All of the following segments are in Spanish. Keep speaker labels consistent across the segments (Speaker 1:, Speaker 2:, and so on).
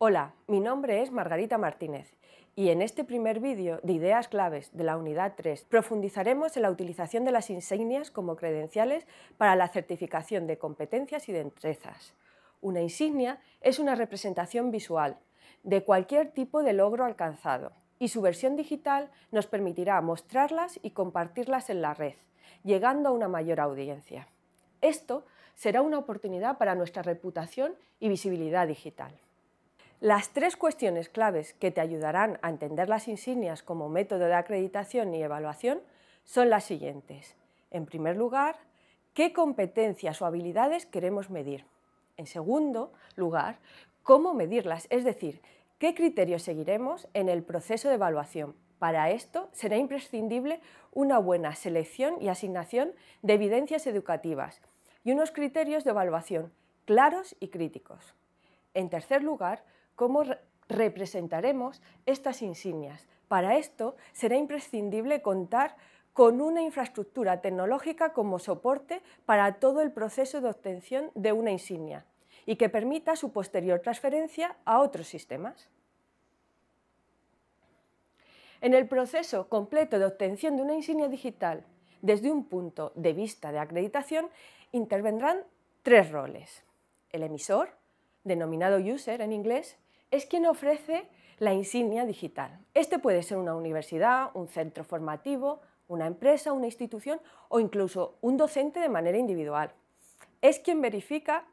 Speaker 1: Hola, mi nombre es Margarita Martínez y en este primer vídeo de Ideas Claves de la Unidad 3 profundizaremos en la utilización de las insignias como credenciales para la certificación de competencias y entrezas. Una insignia es una representación visual de cualquier tipo de logro alcanzado y su versión digital nos permitirá mostrarlas y compartirlas en la red, llegando a una mayor audiencia. Esto será una oportunidad para nuestra reputación y visibilidad digital. Las tres cuestiones claves que te ayudarán a entender las insignias como método de acreditación y evaluación son las siguientes. En primer lugar, ¿qué competencias o habilidades queremos medir? En segundo lugar, ¿cómo medirlas? Es decir, ¿qué criterios seguiremos en el proceso de evaluación? Para esto será imprescindible una buena selección y asignación de evidencias educativas y unos criterios de evaluación claros y críticos. En tercer lugar, cómo representaremos estas insignias. Para esto será imprescindible contar con una infraestructura tecnológica como soporte para todo el proceso de obtención de una insignia y que permita su posterior transferencia a otros sistemas. En el proceso completo de obtención de una insignia digital, desde un punto de vista de acreditación, intervendrán tres roles. El emisor, denominado user en inglés, es quien ofrece la insignia digital. Este puede ser una universidad, un centro formativo, una empresa, una institución o incluso un docente de manera individual. Es quien verifica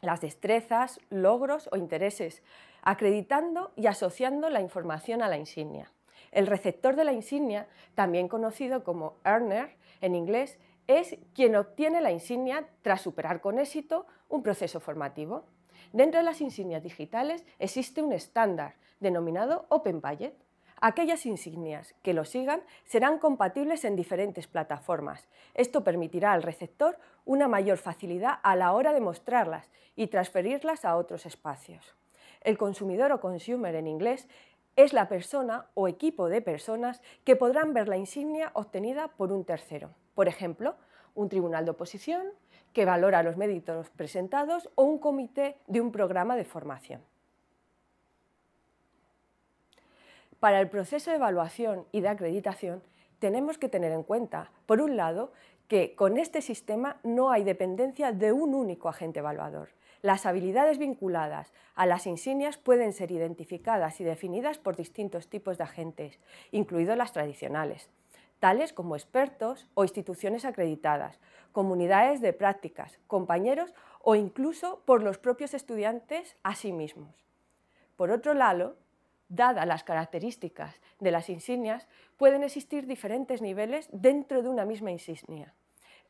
Speaker 1: las destrezas, logros o intereses, acreditando y asociando la información a la insignia. El receptor de la insignia, también conocido como earner en inglés, es quien obtiene la insignia tras superar con éxito un proceso formativo. Dentro de las insignias digitales existe un estándar denominado Open Budget. Aquellas insignias que lo sigan serán compatibles en diferentes plataformas. Esto permitirá al receptor una mayor facilidad a la hora de mostrarlas y transferirlas a otros espacios. El consumidor o consumer en inglés es la persona o equipo de personas que podrán ver la insignia obtenida por un tercero. Por ejemplo, un tribunal de oposición, que valora los méritos presentados o un comité de un programa de formación. Para el proceso de evaluación y de acreditación tenemos que tener en cuenta, por un lado, que con este sistema no hay dependencia de un único agente evaluador. Las habilidades vinculadas a las insignias pueden ser identificadas y definidas por distintos tipos de agentes, incluidos las tradicionales tales como expertos o instituciones acreditadas, comunidades de prácticas, compañeros o incluso por los propios estudiantes a sí mismos. Por otro lado, dadas las características de las insignias, pueden existir diferentes niveles dentro de una misma insignia.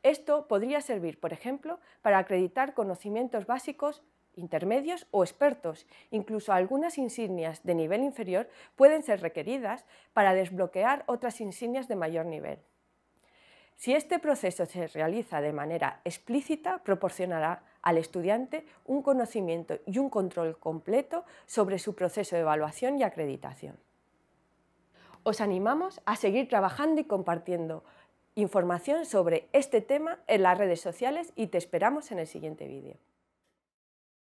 Speaker 1: Esto podría servir, por ejemplo, para acreditar conocimientos básicos intermedios o expertos. Incluso algunas insignias de nivel inferior pueden ser requeridas para desbloquear otras insignias de mayor nivel. Si este proceso se realiza de manera explícita, proporcionará al estudiante un conocimiento y un control completo sobre su proceso de evaluación y acreditación. Os animamos a seguir trabajando y compartiendo información sobre este tema en las redes sociales y te esperamos en el siguiente vídeo.